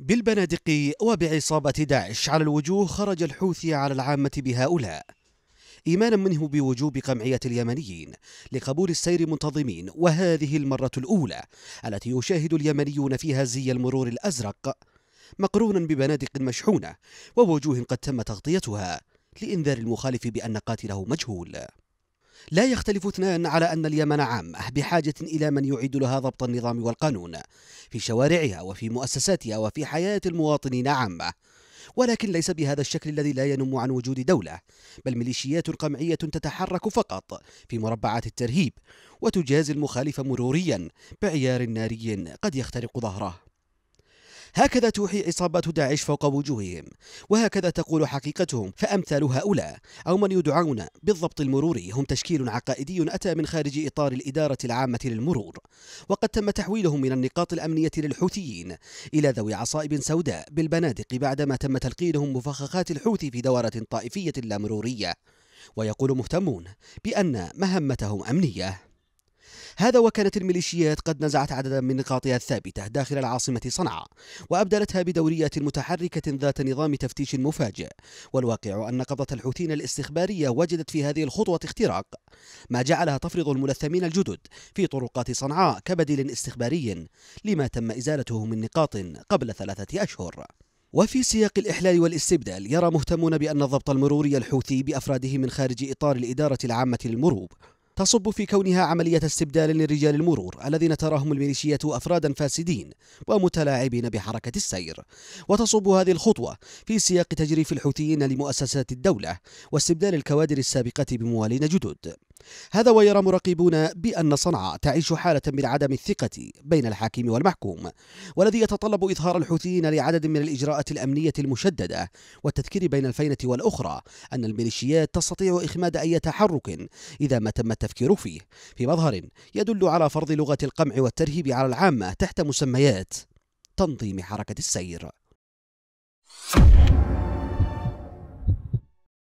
بالبنادق وبعصابة داعش على الوجوه خرج الحوثي على العامة بهؤلاء إيمانا منه بوجوب قمعية اليمنيين لقبول السير منتظمين وهذه المرة الأولى التي يشاهد اليمنيون فيها زي المرور الأزرق مقرونا ببنادق مشحونة ووجوه قد تم تغطيتها لإنذار المخالف بأن قاتله مجهول لا يختلف اثنان على أن اليمن عامة أه، بحاجة إلى من يعيد لها ضبط النظام والقانون في شوارعها وفي مؤسساتها وفي حياة المواطنين عامة ولكن ليس بهذا الشكل الذي لا ينم عن وجود دولة بل ميليشيات قمعية تتحرك فقط في مربعات الترهيب وتجازي المخالف مروريا بعيار ناري قد يخترق ظهره هكذا توحي عصابات داعش فوق وجوههم وهكذا تقول حقيقتهم فأمثال هؤلاء أو من يدعون بالضبط المروري هم تشكيل عقائدي أتى من خارج إطار الإدارة العامة للمرور وقد تم تحويلهم من النقاط الأمنية للحوثيين إلى ذوي عصائب سوداء بالبنادق بعدما تم تلقينهم مفخخات الحوثي في دورة طائفية لا مرورية ويقول مهتمون بأن مهمتهم أمنية هذا وكانت الميليشيات قد نزعت عددا من نقاطها الثابتة داخل العاصمة صنعاء وأبدلتها بدوريات متحركة ذات نظام تفتيش مفاجئ والواقع أن قبضة الحوثيين الاستخبارية وجدت في هذه الخطوة اختراق ما جعلها تفرض الملثمين الجدد في طرقات صنعاء كبديل استخباري لما تم إزالته من نقاط قبل ثلاثة أشهر وفي سياق الإحلال والاستبدال يرى مهتمون بأن الضبط المروري الحوثي بأفراده من خارج إطار الإدارة العامة للمروب تصب في كونها عملية استبدال لرجال المرور الذين تراهم الميليشية أفرادا فاسدين ومتلاعبين بحركة السير وتصب هذه الخطوة في سياق تجريف الحوثيين لمؤسسات الدولة واستبدال الكوادر السابقة بموالين جدد هذا ويرى مراقبون بأن صنعاء تعيش حالة من عدم الثقة بين الحاكم والمحكوم والذي يتطلب إظهار الحوثيين لعدد من الإجراءات الأمنية المشددة والتذكير بين الفينة والأخرى أن الميليشيات تستطيع إخماد أي تحرك إذا ما تم التفكير فيه في مظهر يدل على فرض لغة القمع والترهيب على العامة تحت مسميات تنظيم حركة السير